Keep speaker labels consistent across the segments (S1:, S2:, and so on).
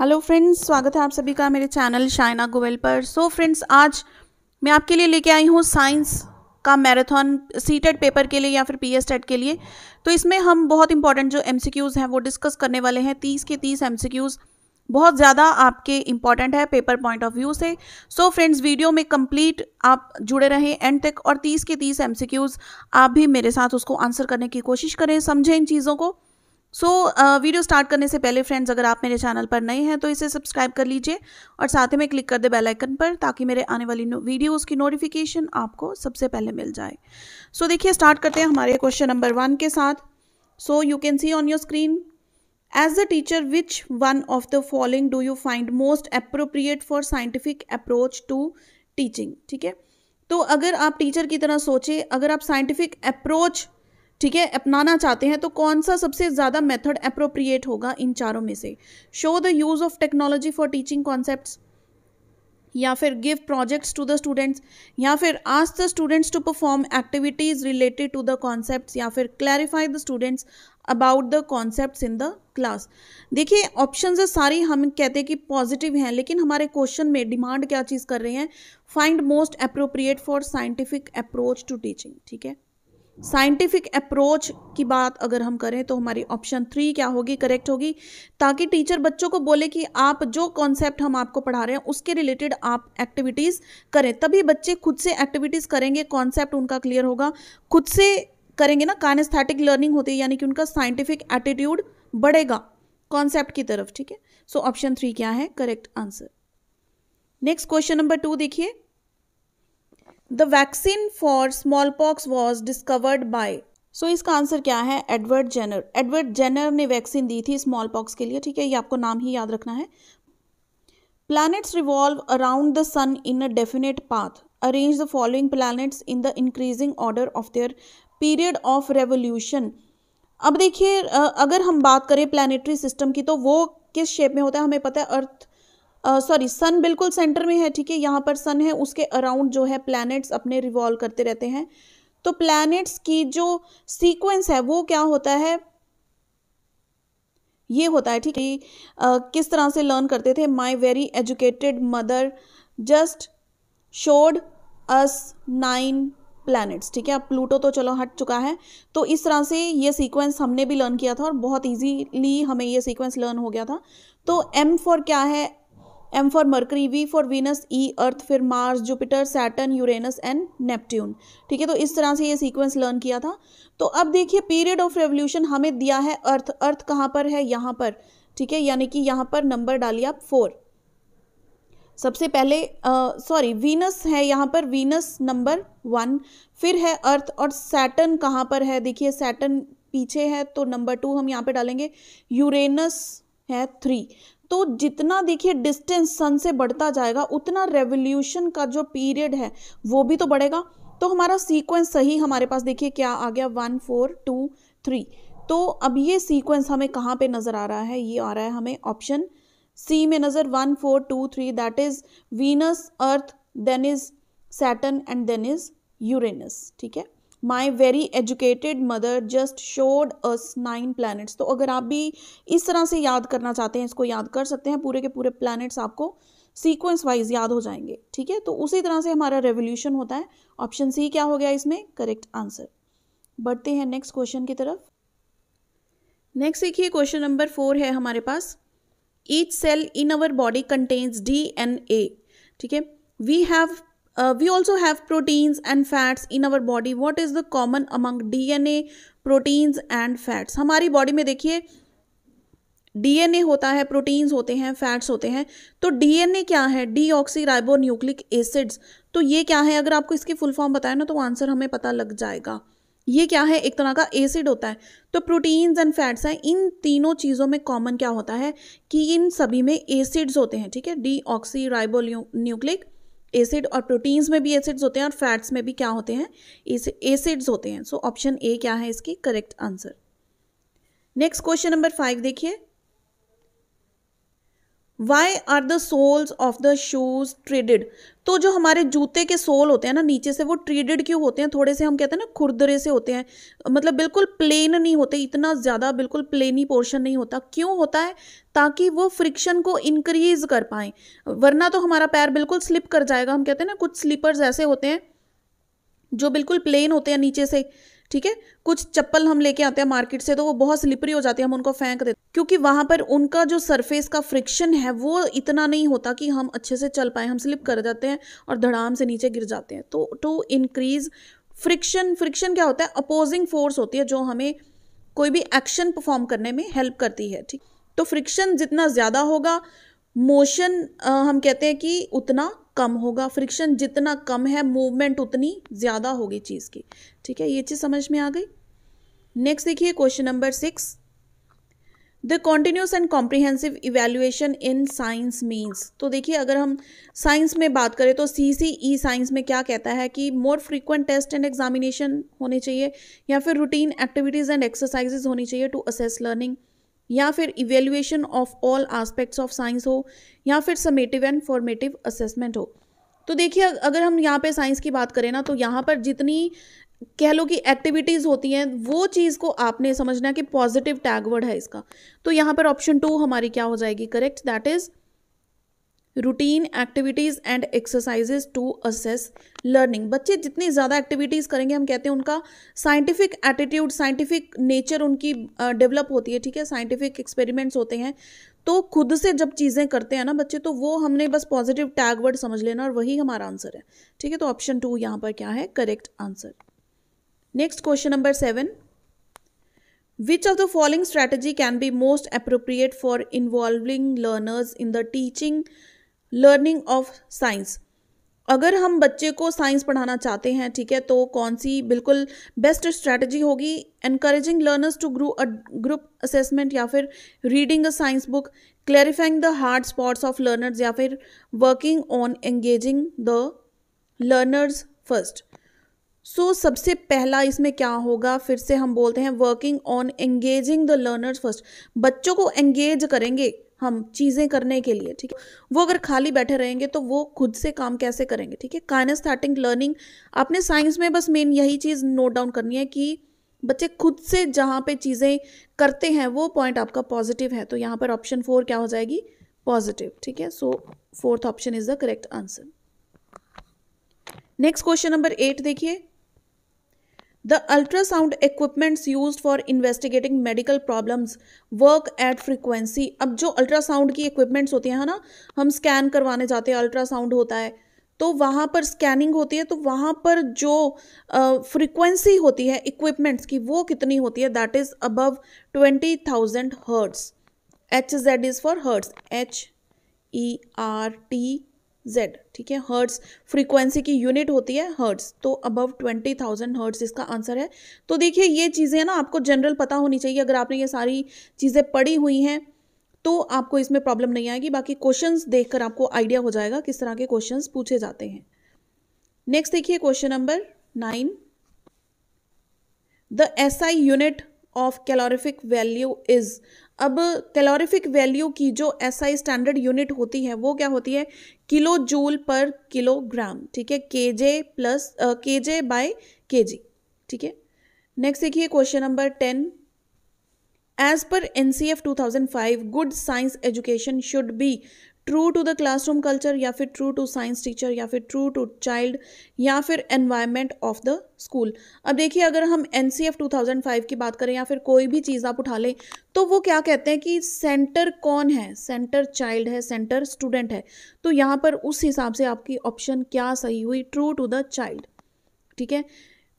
S1: Hello friends स्वागत है आप सभी का मेरे चैनल शाइना गोवेल पर सो so फ्रेंड्स आज मैं आपके लिए लेके आई हूँ साइंस का मैराथन सीटेड पेपर के लिए या फिर पी टेट के लिए तो इसमें हम बहुत इंपॉर्टेंट जो एम हैं वो डिस्कस करने वाले हैं तीस के तीस एम बहुत ज़्यादा आपके इंपॉर्टेंट है पेपर पॉइंट ऑफ व्यू से सो so फ्रेंड्स वीडियो में कंप्लीट आप जुड़े रहें एंड तक और तीस के तीस एम आप भी मेरे साथ उसको आंसर करने की कोशिश करें समझें इन चीज़ों को so so, video uh, start करने से पहले फ्रेंड्स अगर आप मेरे चैनल पर नए हैं तो इसे सब्सक्राइब कर लीजिए और साथ ही में क्लिक कर दे बेल आइकन पर ताकि मेरे आने वाली वीडियोस की नोटिफिकेशन आपको सबसे पहले मिल जाए सो so, देखिए स्टार्ट करते हैं हमारे क्वेश्चन नंबर वन के साथ so you can see on your screen as a teacher which one of the following do you find most appropriate for scientific approach to teaching ठीक है तो अगर आप टीचर की तरह सोचें अगर आप साइंटिफिक अप्रोच ठीक है अपनाना चाहते हैं तो कौन सा सबसे ज़्यादा मेथड अप्रोप्रिएट होगा इन चारों में से show the use of technology for teaching concept या फिर give projects to the students या फिर ask the students to perform activities related to the concept या फिर clarify the students about the concept in the class देखिए option सारी हम कहते हैं कि पॉजिटिव हैं लेकिन हमारे क्वेश्चन में डिमांड क्या चीज़ कर रहे हैं find most appropriate for scientific approach to teaching ठीक है साइंटिफिक अप्रोच की बात अगर हम करें तो हमारी ऑप्शन थ्री क्या होगी करेक्ट होगी ताकि टीचर बच्चों को बोले कि आप जो कॉन्सेप्ट हम आपको पढ़ा रहे हैं उसके रिलेटेड आप एक्टिविटीज़ करें तभी बच्चे खुद से एक्टिविटीज़ करेंगे कॉन्सेप्ट उनका क्लियर होगा खुद से करेंगे ना कानेस्थेटिक लर्निंग होती है यानी कि उनका साइंटिफिक एटीट्यूड बढ़ेगा कॉन्सेप्ट की तरफ ठीक है सो ऑप्शन थ्री क्या है correct answer next question number two देखिए the vaccine for smallpox was discovered by so इसका आंसर क्या है एडवर्ड जेनर एडवर्ड जेनर ने वैक्सीन दी थी स्मॉल पॉक्स के लिए ठीक है ये आपको नाम ही याद रखना है planets revolve around the sun in a definite path arrange the following planets in the increasing order of their period of revolution अब देखिए अगर हम बात करें प्लानिटरी सिस्टम की तो वो किस शेप में होता है हमें पता है अर्थ सॉरी सन बिल्कुल सेंटर में है ठीक है यहाँ पर सन है उसके अराउंड जो है प्लैनेट्स अपने रिवॉल्व करते रहते हैं तो प्लैनेट्स की जो सीक्वेंस है वो क्या होता है ये होता है ठीक है किस तरह से लर्न करते थे my very educated mother just showed us nine planets ठीक है अब प्लूटो तो चलो हट चुका है तो इस तरह से ये सीक्वेंस हमने भी लर्न किया था और बहुत इजीली हमें ये सीक्वेंस लर्न हो गया था तो एम फॉर क्या है M for Mercury V for Venus E Earth फिर Mars Jupiter Saturn Uranus and Neptune ठीक है तो इस तरह से ये सीक्वेंस लर्न किया था तो अब देखिए पीरियड ऑफ रेवोल्यूशन हमें दिया है अर्थ अर्थ कहाँ पर है यहाँ पर ठीक है यानी कि यहाँ पर नंबर डालिए आप फोर सबसे पहले सॉरी uh, वीनस है यहाँ पर वीनस नंबर वन फिर है अर्थ और सैटन कहाँ पर है देखिए सैटन पीछे है तो नंबर टू हम यहाँ पे डालेंगे यूरेनस है थ्री तो जितना देखिए डिस्टेंस सन से बढ़ता जाएगा उतना रेवोल्यूशन का जो पीरियड है वो भी तो बढ़ेगा तो हमारा सीक्वेंस सही हमारे पास देखिए क्या आ गया वन फोर टू थ्री तो अब ये सीक्वेंस हमें कहाँ पे नज़र आ रहा है ये आ रहा है हमें ऑप्शन सी में नज़र one four two three that is Venus Earth then is Saturn and then is Uranus ठीक है my very educated mother just showed us nine planets तो अगर आप भी इस तरह से याद करना चाहते हैं इसको याद कर सकते हैं पूरे के पूरे प्लैनेट्स आपको सीक्वेंस वाइज याद हो जाएंगे ठीक है तो उसी तरह से हमारा रेवोल्यूशन होता है ऑप्शन सी क्या हो गया इसमें करेक्ट आंसर बढ़ते हैं नेक्स्ट क्वेश्चन की तरफ नेक्स्ट देखिए क्वेश्चन नंबर फोर है हमारे पास each cell in our body contains D N A ठीक है we have uh, we also have proteins and fats in our body what is the common among dna proteins and fats हमारी body में देखिए DNA होता है proteins होते हैं fats होते हैं तो डीएनए क्या है डी राइबो न्यूक्लिक एसिड्स तो ये क्या है अगर आपको इसकी फुल फॉर्म बताए ना तो आंसर हमें पता लग जाएगा ये क्या है एक तरह का एसिड होता है तो प्रोटीन्स एंड फैट्स हैं इन तीनों चीज़ों में कॉमन क्या होता है कि इन सभी में एसिड्स होते हैं ठीक है deoxyribonucleic acid और प्रोटीन्स में भी एसिड्स होते हैं और फैट्स में भी क्या होते हैं एसिड्स होते हैं सो ऑप्शन ए क्या है इसकी correct answer next question number five देखिए why are the soles of the shoes treaded तो जो हमारे जूते के सोल होते हैं ना नीचे से वो ट्रेडेड क्यों होते हैं थोड़े से हम कहते हैं ना खुरदरे से होते हैं मतलब बिल्कुल प्लेन नहीं होते इतना ज़्यादा बिल्कुल प्लेन ही पोर्शन नहीं होता क्यों होता है ताकि वो फ्रिक्शन को इंक्रीज कर पाएँ वरना तो हमारा पैर बिल्कुल स्लिप कर जाएगा हम कहते हैं ना कुछ स्लीपर्स ऐसे होते हैं जो बिल्कुल प्लेन होते हैं नीचे से ठीक है कुछ चप्पल हम लेके आते हैं मार्केट से तो वो बहुत स्लिपरी हो जाती है हम उनको फेंक देते क्योंकि वहाँ पर उनका जो सरफेस का फ्रिक्शन है वो इतना नहीं होता कि हम अच्छे से चल पाए हम स्लिप कर जाते हैं और धड़ाम से नीचे गिर जाते हैं तो टू इंक्रीज फ्रिक्शन फ्रिक्शन क्या होता है अपोजिंग फोर्स होती है जो हमें कोई भी एक्शन परफॉर्म करने में हेल्प करती है ठीक तो फ्रिक्शन जितना ज़्यादा होगा मोशन हम कहते हैं कि उतना कम होगा फ्रिक्शन जितना कम है मूवमेंट उतनी ज़्यादा होगी चीज़ की ठीक है ये चीज़ समझ में आ गई नेक्स्ट देखिए question number six the continuous and comprehensive evaluation in science means तो देखिए अगर हम साइंस में बात करें तो सी सी ई साइंस में क्या कहता है कि more frequent test and examination होने चाहिए या फिर रूटीन एक्टिविटीज़ एंड एक्सरसाइजेज होनी चाहिए टू असेस लर्निंग या फिर evaluation of all aspects of science हो या फिर समेटिव एंड फॉर्मेटिव असेसमेंट हो तो देखिए अगर हम यहाँ पे साइंस की बात करें ना तो यहाँ पर जितनी कह लो कि एक्टिविटीज़ होती हैं वो चीज़ को आपने समझना कि पॉजिटिव टैगवर्ड है इसका तो यहाँ पर ऑप्शन टू हमारी क्या हो जाएगी correct that is routine activities and exercises to assess learning बच्चे जितनी ज़्यादा एक्टिविटीज़ करेंगे हम कहते हैं उनका साइंटिफिक एटीट्यूड साइंटिफिक नेचर उनकी डेवलप uh, होती है ठीक है साइंटिफिक एक्सपेरिमेंट्स होते हैं तो खुद से जब चीज़ें करते हैं ना बच्चे तो वो हमने बस पॉजिटिव टैग वर्ड समझ लेना और वही हमारा आंसर है ठीक है तो ऑप्शन टू यहाँ पर क्या है correct answer next question number seven Which of the following strategy can be most appropriate for involving learners in the teaching learning of science अगर हम बच्चे को साइंस पढ़ाना चाहते हैं ठीक है तो कौन सी बिल्कुल बेस्ट स्ट्रैटेजी होगी encouraging learners to grow a group assessment या फिर reading a science book clarifying the hard spots of learners या फिर working on engaging the learners first so सबसे पहला इसमें क्या होगा फिर से हम बोलते हैं working on engaging the learners first बच्चों को एंगेज करेंगे हम चीज़ें करने के लिए ठीक है वो अगर खाली बैठे रहेंगे तो वो खुद से काम कैसे करेंगे ठीक है काइनेस्थेटिक लर्निंग आपने साइंस में बस मेन यही चीज़ नोट डाउन करनी है कि बच्चे खुद से जहाँ पे चीज़ें करते हैं वो पॉइंट आपका पॉजिटिव है तो यहाँ पर ऑप्शन फोर क्या हो जाएगी पॉजिटिव ठीक है so fourth option is the correct answer next question number eight देखिए the ultrasound equipments use for investigating medical problems work at frequency अब जो अल्ट्रासाउंड की इक्विपमेंट्स होती हैं ना हम स्कैन करवाने जाते हैं अल्ट्रासाउंड होता है तो वहाँ पर स्कैनिंग होती है तो वहाँ पर जो फ्रिक्वेंसी uh, होती है इक्विपमेंट्स की वो कितनी होती है that is above twenty thousand hertz H Z is for hertz H E R T Z ठीक है हर्ट्स फ्रीक्वेंसी की यूनिट होती है हर्ट्स तो अबव ट्वेंटी थाउजेंड हर्ट्स इसका आंसर है तो देखिए ये चीज़ें ना आपको जनरल पता होनी चाहिए अगर आपने ये सारी चीज़ें पढ़ी हुई हैं तो आपको इसमें प्रॉब्लम नहीं आएगी बाकी क्वेश्चंस देखकर आपको आइडिया हो जाएगा किस तरह के क्वेश्चंस पूछे जाते हैं नेक्स्ट देखिए question number nine the S I unit of calorific value is अब कैलोरीफिक वैल्यू की जो एस आई स्टैंडर्ड यूनिट होती है वो क्या होती है किलो जूल पर किलोग्राम ठीक है के जे प्लस के जे बाय के जी ठीक है नेक्स्ट देखिए question number ten as per N C F two thousand five good science education should be true to the classroom culture या फिर ट्रू टू साइंस टीचर या फिर ट्रू टू चाइल्ड या फिर एनवायरमेंट ऑफ द स्कूल अब देखिए अगर हम N C F two thousand five की बात करें या फिर कोई भी चीज़ आप उठा लें तो वो क्या कहते हैं कि सेंटर कौन है सेंटर चाइल्ड है सेंटर स्टूडेंट है तो यहाँ पर उस हिसाब से आपकी ऑप्शन क्या सही हुई ट्रू टू द चाइल्ड ठीक है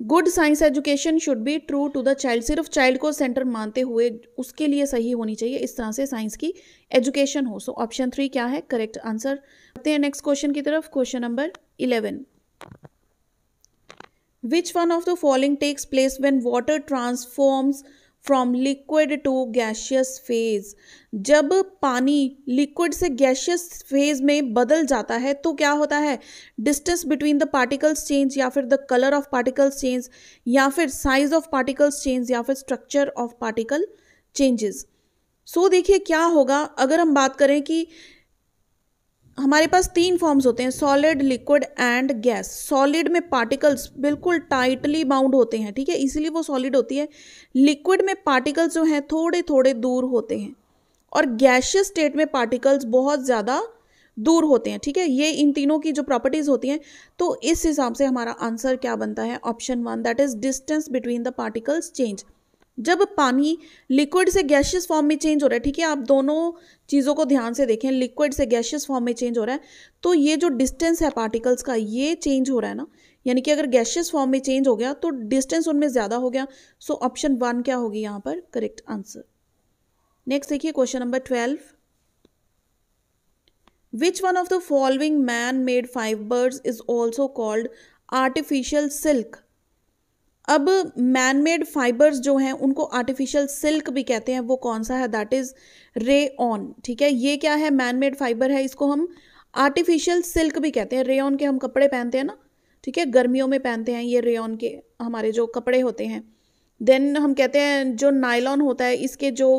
S1: good science education should be true to the child सिर्फ चाइल्ड को सेंटर मानते हुए उसके लिए सही होनी चाहिए इस तरह से साइंस की एजुकेशन हो सो ऑप्शन थ्री क्या है करेक्ट आंसर आते हैं नेक्स्ट क्वेश्चन की तरफ question number eleven which one of the following takes place when water transforms from liquid to gaseous phase जब पानी लिक्विड से गैशियस फेज में बदल जाता है तो क्या होता है distance between the particles change या फिर the colour of particles change या फिर साइज ऑफ पार्टिकल्स चेंज या फिर structure of particle changes so देखिए क्या होगा अगर हम बात करें कि हमारे पास तीन फॉर्म्स होते हैं solid liquid and gas solid में पार्टिकल्स बिल्कुल टाइटली बाउंड होते हैं ठीक है इसीलिए वो सॉलिड होती है लिक्विड में पार्टिकल्स जो हैं थोड़े थोड़े दूर होते हैं और गैशियस स्टेट में पार्टिकल्स बहुत ज़्यादा दूर होते हैं ठीक है ये इन तीनों की जो प्रॉपर्टीज़ होती हैं तो इस हिसाब से हमारा आंसर क्या बनता है option one that is distance between the particles change जब पानी लिक्विड से गैशियस फॉर्म में चेंज हो रहा है ठीक है आप दोनों चीज़ों को ध्यान से देखें लिक्विड से गैशियस फॉर्म में चेंज हो रहा है तो ये जो डिस्टेंस है पार्टिकल्स का ये चेंज हो रहा है ना यानी कि अगर गैशियस फॉर्म में चेंज हो गया तो डिस्टेंस उनमें ज़्यादा हो गया सो ऑप्शन वन क्या होगी यहाँ पर करेक्ट आंसर नेक्स्ट देखिए question number twelve which one of the following man made fibres is also called artificial silk अब मैन मेड फाइबर्स जो हैं उनको आर्टिफिशियल सिल्क भी कहते हैं वो कौन सा है दैट इज़ रे ऑन ठीक है ये क्या है मैन मेड फाइबर है इसको हम आर्टिफिशियल सिल्क भी कहते हैं रे ऑन के हम कपड़े पहनते हैं ना ठीक है गर्मियों में पहनते हैं ये रे ऑन के हमारे जो कपड़े होते हैं देन हम कहते हैं जो नायलॉन होता है इसके जो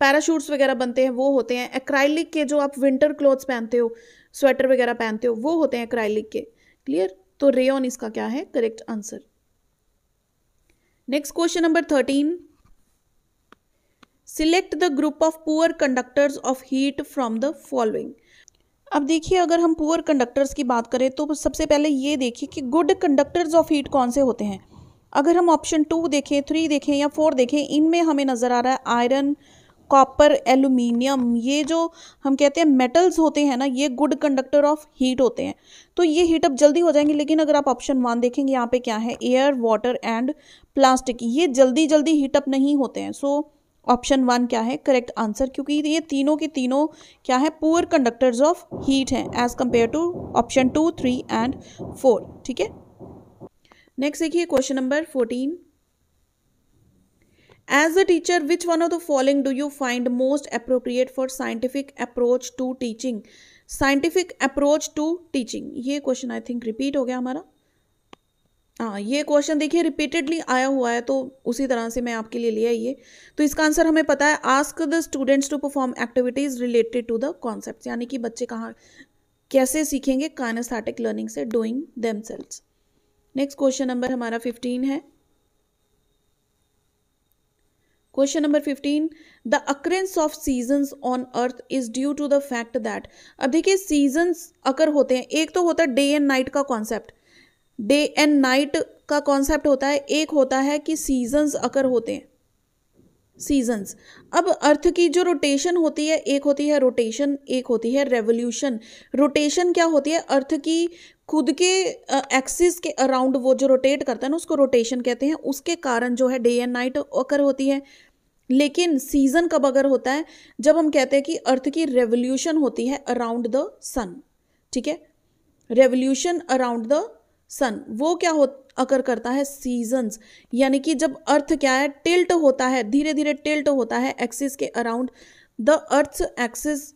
S1: पैराशूट्स वगैरह बनते हैं वो होते हैं एक्राइलिक के जो आप विंटर क्लोथ्स पहनते हो स्वेटर वगैरह पहनते हो वो होते हैं एक्राइलिक के क्लियर तो रेयन इसका क्या है correct answer next question number thirteen select the group of poor conductors of heat from the following अब देखिए अगर हम पुअर कंडक्टर्स की बात करें तो सबसे पहले ये देखिए कि गुड कंडक्टर्स ऑफ हीट कौन से होते हैं अगर हम ऑप्शन टू देखें थ्री देखें या फोर देखें इनमें हमें नज़र आ रहा है आयरन कॉपर एलुमिनियम ये जो हम कहते हैं मेटल्स होते हैं ना ये गुड कंडक्टर ऑफ हीट होते हैं तो ये हीटअप जल्दी हो जाएंगे लेकिन अगर आप ऑप्शन वन देखेंगे यहाँ पे क्या है एयर वाटर एंड प्लास्टिक ये जल्दी जल्दी हीटअप नहीं होते हैं सो ऑप्शन वन क्या है करेक्ट आंसर क्योंकि ये तीनों के तीनों क्या है पुअर कंडक्टर्स ऑफ हीट हैं as compared to option two three and four ठीक है नेक्स्ट देखिए question number fourteen as a teacher which one of the following do you find most appropriate for scientific approach to teaching scientific approach to teaching ये question I think repeat हो गया हमारा हाँ ये question देखिए repeatedly आया हुआ है तो उसी तरह से मैं आपके लिए लिया ये तो इसका आंसर हमें पता है ask the students to perform activities related to the concept यानी कि बच्चे कहाँ कैसे सीखेंगे कानेस्थेटिक लर्निंग से doing them next question number हमारा फिफ्टीन है question number fifteen the occurrence of season on earth is due to the fact that अब देखिए सीजन अकर होते हैं एक तो होता है डे एंड नाइट का कॉन्सेप्ट डे एंड नाइट का कॉन्सेप्ट होता है एक होता है कि सीजन्स अकर होते हैं सीजन्स अब अर्थ की जो रोटेशन होती है एक होती है रोटेशन एक होती है रेवोल्यूशन रोटेशन क्या होती है अर्थ की खुद के एक्सिस के अराउंड वो जो रोटेट करता है ना उसको रोटेशन कहते हैं उसके कारण जो है डे एंड नाइट अकर होती है लेकिन सीजन कब अगर होता है जब हम कहते हैं कि अर्थ की रेवोल्यूशन होती है अराउंड द सन ठीक है रेवोल्यूशन अराउंड द सन वो क्या हो अकर करता है सीजन्स यानी कि जब अर्थ क्या है टिल्ट होता है धीरे धीरे टिल्ट होता है एक्सिस के around the earth axis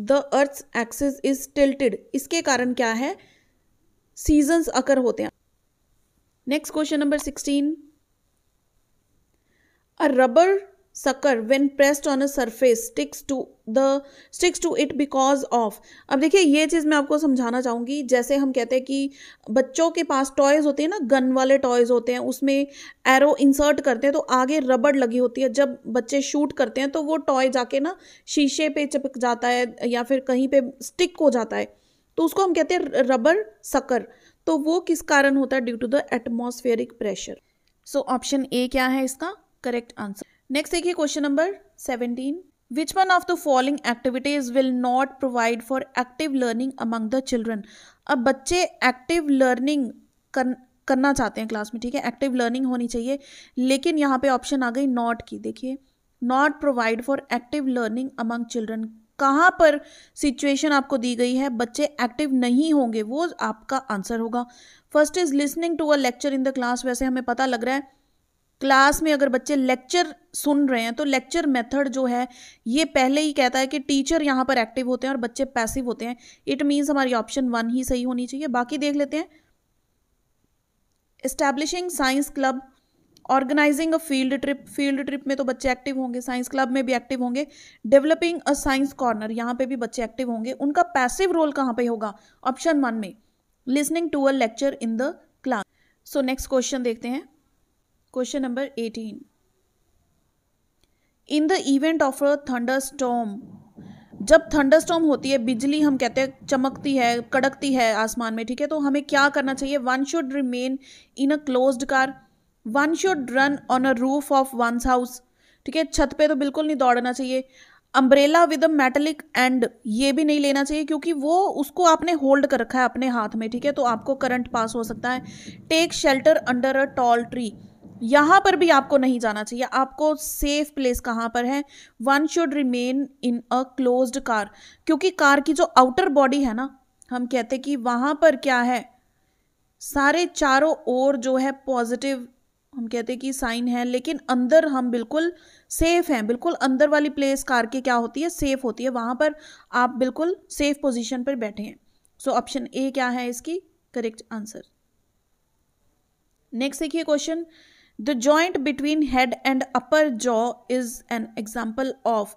S1: the earth axis is tilted इसके कारण क्या है सीजन्स अकर होते हैं next question number sixteen A rubber sucker when pressed on a surface sticks to the sticks to it because of अब देखिए ये चीज़ मैं आपको समझाना चाहूँगी जैसे हम कहते हैं कि बच्चों के पास टॉयज़ होते हैं ना गन वाले टॉयज़ होते हैं उसमें एरो इंसर्ट करते हैं तो आगे रबड़ लगी होती है जब बच्चे शूट करते हैं तो वो टॉय जाके ना शीशे पे चिपक जाता है या फिर कहीं पे स्टिक हो जाता है तो उसको हम कहते हैं रबर सकर तो वो किस कारण होता है due to the atmospheric pressure so option A क्या है इसका करेक्ट आंसर नेक्स्ट देखिए question number seventeen Which one of the following activities will not provide for active learning among the children? अब बच्चे active learning कर, करना चाहते हैं क्लास में ठीक है एक्टिव लर्निंग होनी चाहिए लेकिन यहाँ पे ऑप्शन आ गई नॉट की देखिए not provide for active learning among children कहाँ पर सिचुएशन आपको दी गई है बच्चे एक्टिव नहीं होंगे वो आपका आंसर होगा first is listening to a lecture in the class वैसे हमें पता लग रहा है क्लास में अगर बच्चे लेक्चर सुन रहे हैं तो लेक्चर मेथड जो है ये पहले ही कहता है कि टीचर यहाँ पर एक्टिव होते हैं और बच्चे पैसिव होते हैं इट मीन्स हमारी ऑप्शन वन ही सही होनी चाहिए बाकी देख लेते हैं establishing science club organising a field trip field trip में तो बच्चे एक्टिव होंगे साइंस क्लब में भी एक्टिव होंगे डेवलपिंग अ साइंस कॉर्नर यहाँ पे भी बच्चे एक्टिव होंगे उनका पैसिव रोल कहाँ पे होगा ऑप्शन वन में listening to a lecture in the class so next question देखते हैं question number eighteen in the event of a thunder storm जब थंडर स्टॉम होती है बिजली हम कहते हैं चमकती है कड़कती है आसमान में ठीक है तो हमें क्या करना चाहिए one should remain in a closed car one should run on a roof of one's house ठीक है छत पे तो बिल्कुल नहीं दौड़ना चाहिए umbrella with a metallic end ये भी नहीं लेना चाहिए क्योंकि वो उसको आपने होल्ड कर रखा है अपने हाथ में ठीक है तो आपको करंट पास हो सकता है take shelter under a tall tree यहाँ पर भी आपको नहीं जाना चाहिए आपको सेफ प्लेस कहाँ पर है one should remain in a closed car क्योंकि कार की जो आउटर बॉडी है ना हम कहते हैं कि वहाँ पर क्या है सारे चारों ओर जो है पॉजिटिव हम कहते हैं कि साइन है लेकिन अंदर हम बिल्कुल सेफ हैं बिल्कुल अंदर वाली प्लेस कार के क्या होती है सेफ होती है वहाँ पर आप बिल्कुल सेफ पोजिशन पर बैठे हैं सो ऑप्शन ए क्या है इसकी करेक्ट आंसर नेक्स्ट देखिए question the joint between head and upper jaw is an example of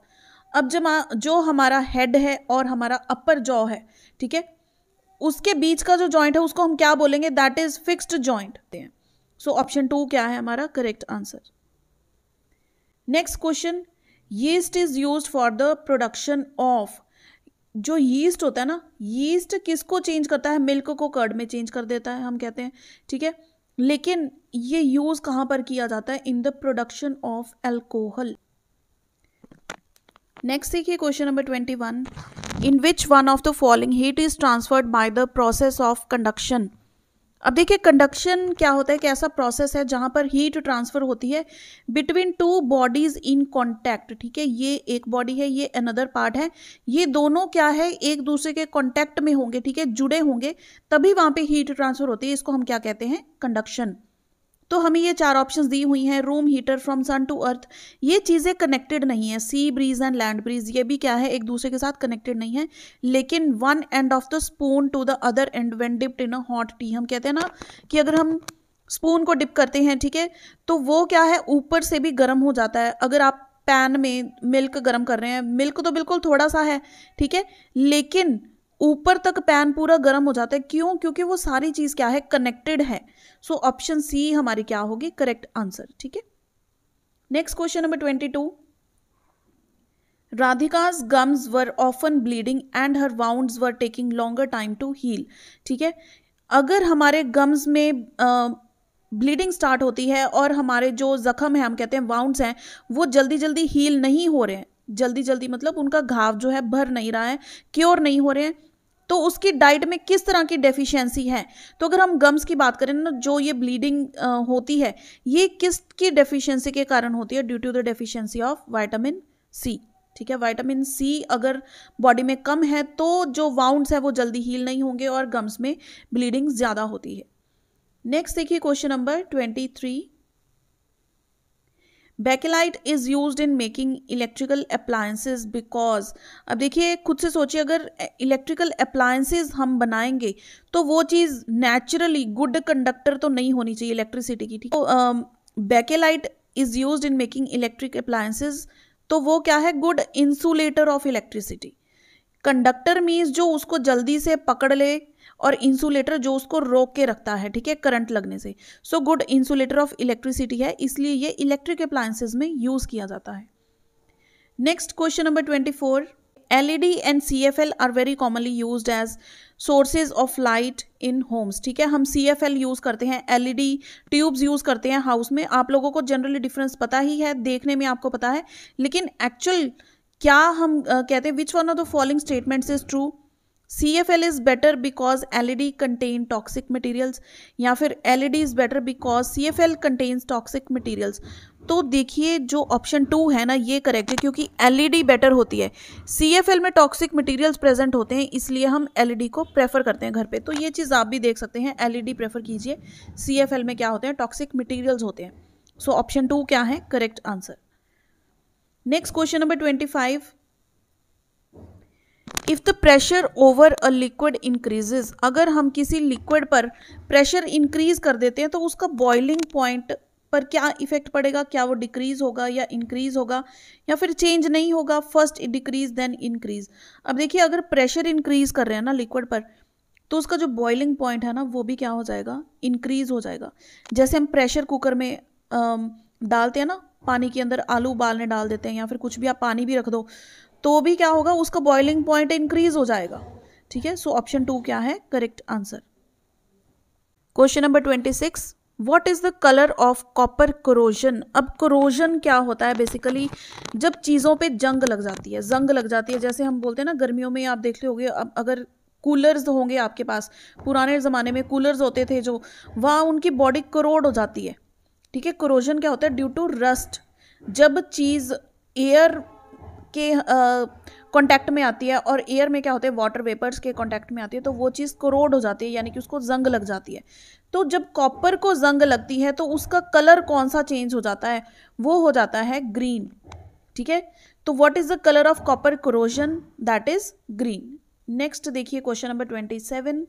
S1: अब जब जो हमारा हेड है और हमारा अपर जॉ है ठीक है उसके बीच का जो जॉइंट है उसको हम क्या बोलेंगे that is fixed joint so option two क्या है हमारा correct answer next question yeast is use for the production of जो यीस्ट होता है ना यीस्ट किसको चेंज करता है मिल्क को कर्ड में चेंज कर देता है हम कहते हैं ठीक है लेकिन ये यूज़ कहां पर किया जाता है in the production of alcohol next देखिए question number twenty one in which one of the following heat is transferred by the process of conduction अब देखिए कंडक्शन क्या होता है कि ऐसा प्रोसेस है जहाँ पर हीट ट्रांसफ़र होती है between two bodies in contact ठीक है ये एक बॉडी है ये अनदर पार्ट है ये दोनों क्या है एक दूसरे के कॉन्टैक्ट में होंगे ठीक है जुड़े होंगे तभी वहाँ पे हीट ट्रांसफ़र होती है इसको हम क्या कहते हैं कंडक्शन तो हमें ये चार ऑप्शंस दी हुई हैं room heater from sun to earth ये चीज़ें कनेक्टेड नहीं है sea breeze and land breeze ये भी क्या है एक दूसरे के साथ कनेक्टेड नहीं है लेकिन one end of the spoon to the other end when dipped in a hot tea हम कहते हैं ना कि अगर हम स्पून को डिप करते हैं ठीक है तो वो क्या है ऊपर से भी गर्म हो जाता है अगर आप पैन में मिल्क गर्म कर रहे हैं मिल्क तो बिल्कुल थोड़ा सा है ठीक है लेकिन ऊपर तक पैन पूरा गर्म हो जाता है क्यों क्योंकि वो सारी चीज़ क्या है कनेक्टेड है सो ऑप्शन सी हमारी क्या होगी करेक्ट आंसर ठीक है next question number twenty two Radhika's gums were often bleeding and her wound were taking longer time to heal ठीक है अगर हमारे गम्स में ब्लीडिंग स्टार्ट होती है और हमारे जो जख्म है हम कहते हैं वाउंड्स हैं वो जल्दी जल्दी हील नहीं हो रहे हैं जल्दी जल्दी मतलब उनका घाव जो है भर नहीं रहा है क्योर नहीं हो रहे हैं तो उसकी डाइट में किस तरह की डेफिशिएंसी है तो अगर हम गम्स की बात करें ना जो ये ब्लीडिंग होती है ये किसकी डेफिशिएंसी के कारण होती है due to the deficiency of vitamin C ठीक है वाइटामिन सी अगर बॉडी में कम है तो जो वाउंड्स है वो जल्दी हील नहीं होंगे और गम्स में ब्लीडिंग ज़्यादा होती है नेक्स्ट देखिए question number twenty three bakelite is use in making electrical appliances because अब देखिए खुद से सोचिए अगर इलेक्ट्रिकल अप्लायंसेज हम बनाएंगे तो वो चीज़ नेचुरली गुड कंडक्टर तो नहीं होनी चाहिए इलेक्ट्रिसिटी की ठीक तो bakelite is use in making electric appliances तो वो क्या है good insulator of electricity conductor means जो उसको जल्दी से पकड़ ले और इंसुलेटर जो उसको रोक के रखता है ठीक है करंट लगने से so good insulator of electricity है इसलिए ये इलेक्ट्रिक अप्लायंसेज में यूज़ किया जाता है next question number twenty four and C R very commonly use as sources of light in homes ठीक है हम सी एफ एल यूज करते हैं L E D tubes use करते हैं हाउस में आप लोगों को जनरली डिफरेंस पता ही है देखने में आपको पता है लेकिन एक्चुअल क्या हम uh, कहते हैं which one of the following statements is true C F L is better because L E D contain toxic materials या फिर L E D is better because C F L contains toxic materials तो देखिए जो option to है ना ये correct है क्योंकि डी बेटर e होती है सी एफ एल में टॉक्सिक मटीरियल्स प्रेजेंट होते हैं इसलिए हम एल ई डी को प्रेफर करते हैं घर पर तो ये चीज़ आप भी देख सकते हैं एल ई डी प्रेफर कीजिए सी एफ एल में क्या होते हैं टॉक्सिक मटीरियल्स होते हैं सो ऑप्शन टू क्या है correct answer next question number twenty five if the pressure over a liquid increases अगर हम किसी लिक्विड पर प्रेशर इंक्रीज कर देते हैं तो उसका बॉइलिंग पॉइंट पर क्या इफेक्ट पड़ेगा क्या वो डिक्रीज होगा या इंक्रीज होगा या फिर चेंज नहीं होगा फर्स्ट डिक्रीज देन इंक्रीज अब देखिए अगर प्रेशर इंक्रीज कर रहे हैं ना लिक्विड पर तो उसका जो बॉइलिंग पॉइंट है ना वो भी क्या हो जाएगा इंक्रीज हो जाएगा जैसे हम प्रेशर कुकर में डालते हैं ना पानी के अंदर आलू उबालने डाल देते हैं या फिर कुछ भी आप पानी भी रख दो तो भी क्या होगा उसका बॉइलिंग पॉइंट इंक्रीज हो जाएगा ठीक है सो ऑप्शन टू क्या है correct answer question number twenty six what is the colour of copper corrosion अब करोजन क्या होता है बेसिकली जब चीज़ों पे जंग लग जाती है जंग लग जाती है जैसे हम बोलते हैं ना गर्मियों में आप देख लोगे अब अगर कूलर्स होंगे आपके पास पुराने ज़माने में कूलर्स होते थे जो वहाँ उनकी बॉडी करोड हो जाती है ठीक है क्रोजन क्या होता है ड्यू टू रस्ट जब चीज़ एयर के कॉन्टैक्ट में आती है और एयर में क्या होता है वाटर वेपर्स के कॉन्टैक्ट में आती है तो वो चीज़ करोड हो जाती है यानी कि उसको जंग लग जाती है तो जब कॉपर को जंग लगती है तो उसका कलर कौन सा चेंज हो जाता है वो हो जाता है ग्रीन ठीक है तो what is the colour of copper corrosion that is green next देखिए question number twenty seven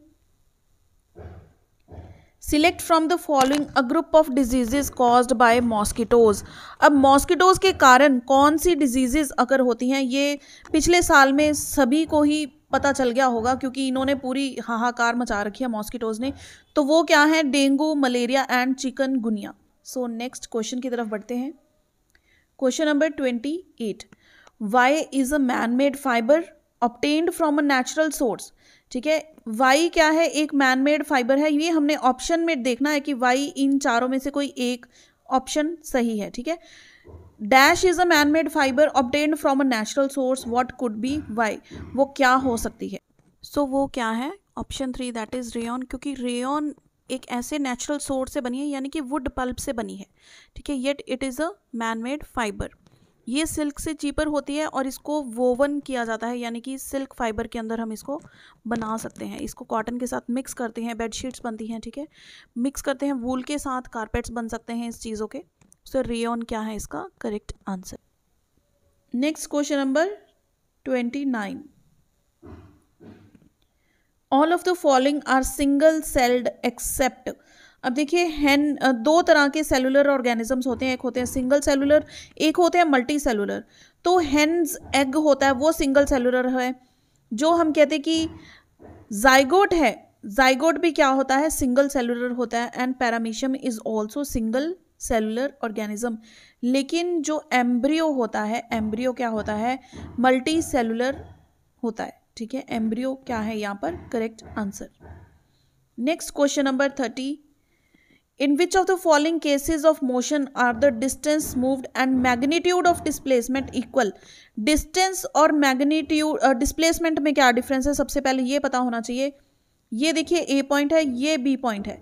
S1: select from the following a group of diseases caused by mosquitoes अब मॉस्किटोज़ के कारण कौन सी डिजीजेज अगर होती हैं ये पिछले साल में सभी को ही पता चल गया होगा क्योंकि इन्होंने पूरी हाहाकार मचा रखी है मॉस्किटोज़ ने तो वो क्या है dengue malaria and chikungunya so next question की तरफ बढ़ते हैं question number twenty eight Y is a man made fibre obtained from a natural source ठीक है वाई क्या है एक मैनमेड फाइबर है ये हमने ऑप्शन में देखना है कि वाई इन चारों में से कोई एक ऑप्शन सही है ठीक है dash is a manmade fibre obtained from a natural source what could be why वो क्या हो सकती है सो so, वो क्या है option three that is rayon क्योंकि रेन एक ऐसे नेचुरल सोर्स से बनी है यानी कि वुड पल्प से बनी है ठीक है yet it is a man made fibre ये सिल्क से चीपर होती है और इसको वोवन किया जाता है यानी कि सिल्क फाइबर के अंदर हम इसको बना सकते हैं इसको कॉटन के साथ मिक्स करते हैं बेडशीट्स बनती हैं ठीक है मिक्स करते हैं वूल के साथ कारपेट्स बन सकते हैं इस चीज़ों के सो so, क्या है इसका correct answer next question number twenty nine all of the following are single celled except अब देखिए हैन दो तरह के सेलुलर ऑर्गेनिजम्स होते हैं एक होते हैं सिंगल सेलुलर एक होते हैं मल्टी सेलुलर तो हैंस एग होता है वो सिंगल सेलुलर है जो हम कहते हैं कि जाइगोट है जाइगोट भी क्या होता है सिंगल सेलुलर होता है and paramecium is also single cellular organism लेकिन जो एम्ब्रियो होता है एम्ब्रियो क्या होता है मल्टी सेलुलर होता है ठीक है एम्ब्रियो क्या है यहाँ पर correct answer next question number thirty In which of the following cases of motion are the distance moved and magnitude of displacement equal? Distance और magnitude uh, displacement में क्या difference है सबसे पहले ये पता होना चाहिए ये देखिए A point है ये B point है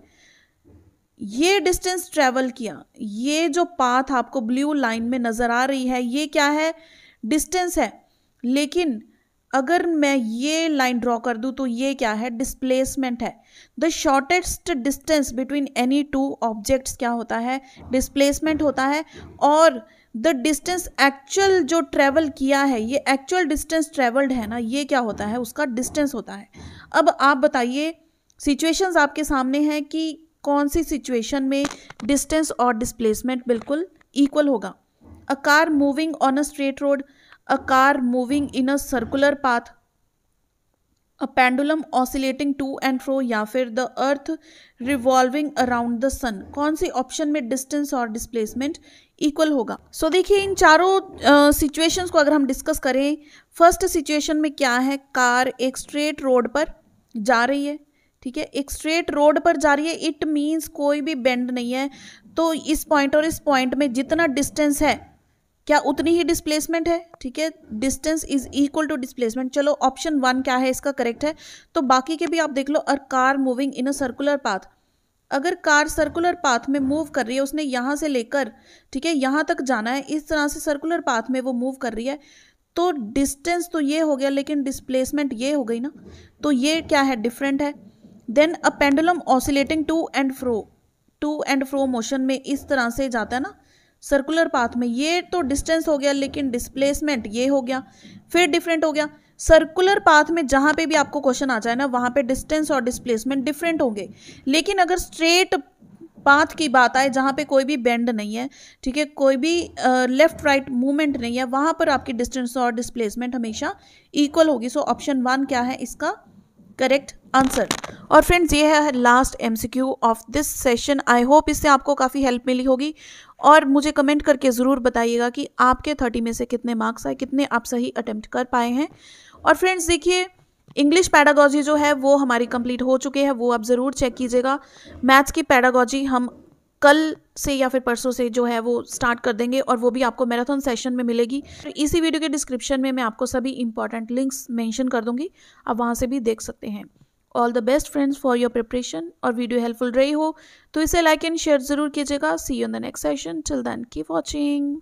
S1: ये डिस्टेंस ट्रेवल किया ये जो पाथ आपको ब्लू लाइन में नज़र आ रही है ये क्या है डिस्टेंस है लेकिन अगर मैं ये लाइन ड्रॉ कर दूँ तो ये क्या है डिस्प्लेसमेंट है the shortest distance between any two objects क्या होता है डिस्प्लेसमेंट होता है और द डिस्टेंस एक्चुअल जो ट्रेवल किया है ये एक्चुअल डिस्टेंस ट्रेवल्ड है ना ये क्या होता है उसका डिस्टेंस होता है अब आप बताइए सिचुएशंस आपके सामने हैं कि कौन सी सिचुएशन में डिस्टेंस और डिस्प्लेसमेंट बिल्कुल इक्वल होगा a car moving on a straight road a car moving in a circular path a pendulum oscillating to and fro या फिर the earth revolving around the sun कौन सी ऑप्शन में distance और displacement equal होगा so so, देखिए इन चारों situation uh, को अगर हम डिस्कस करें फर्स्ट सिचुएशन में क्या है कार एक स्ट्रेट रोड पर जा रही है ठीक है एक स्ट्रेट रोड पर जा रही है इट मीन्स कोई भी बेंड नहीं है तो इस पॉइंट और इस पॉइंट में जितना डिस्टेंस है क्या उतनी ही डिस्प्लेसमेंट है ठीक है distance is equal to displacement चलो ऑप्शन वन क्या है इसका करेक्ट है तो बाकी के भी आप देख लो uh car moving in a circular path अगर कार सर्कुलर पाथ में मूव कर रही है उसने यहाँ से लेकर ठीक है यहाँ तक जाना है इस तरह से सर्कुलर पाथ में वो मूव कर रही है तो डिस्टेंस तो ये हो गया लेकिन डिस्प्लेसमेंट ये हो गई ना तो ये क्या है डिफरेंट है than a pendulum oscillating to and fro to and fro motion में इस तरह से जाता है ना सर्कुलर पाथ में ये तो डिस्टेंस हो गया लेकिन डिस्प्लेसमेंट ये हो गया फिर डिफरेंट हो गया सर्कुलर पाथ में जहाँ पे भी आपको क्वेश्चन आ जाए ना वहाँ पे डिस्टेंस और डिस्प्लेसमेंट डिफरेंट होंगे लेकिन अगर स्ट्रेट पाथ की बात आए जहाँ पे कोई भी बेंड नहीं है ठीक है कोई भी लेफ्ट राइट मूवमेंट नहीं है वहाँ पर आपकी डिस्टेंस और डिस्प्लेसमेंट हमेशा इक्वल होगी सो ऑप्शन वन क्या है इसका करेक्ट आंसर और फ्रेंड्स ये है last MCQ of this session I hope इससे आपको काफ़ी हेल्प मिली होगी और मुझे कमेंट करके ज़रूर बताइएगा कि आपके थर्टी में से कितने मार्क्स आए कितने आप सही अटेम्प्ट कर पाए हैं और फ्रेंड्स देखिए इंग्लिश पैडागॉजी जो है वो हमारी कंप्लीट हो चुके हैं वो आप ज़रूर चेक कीजिएगा मैथ्स की पैडागॉजी हम कल से या फिर परसों से जो है वो स्टार्ट कर देंगे और वो भी आपको मैराथन सेशन में मिलेगी तो इसी वीडियो के डिस्क्रिप्शन में मैं आपको सभी इंपॉर्टेंट लिंक्स मेंशन कर दूंगी आप वहाँ से भी देख सकते हैं all the best friends for your preparation और वीडियो हेल्पफुल रही हो तो इसे लाइक एंड शेयर ज़रूर कीजिएगा see you in the next session till then keep watching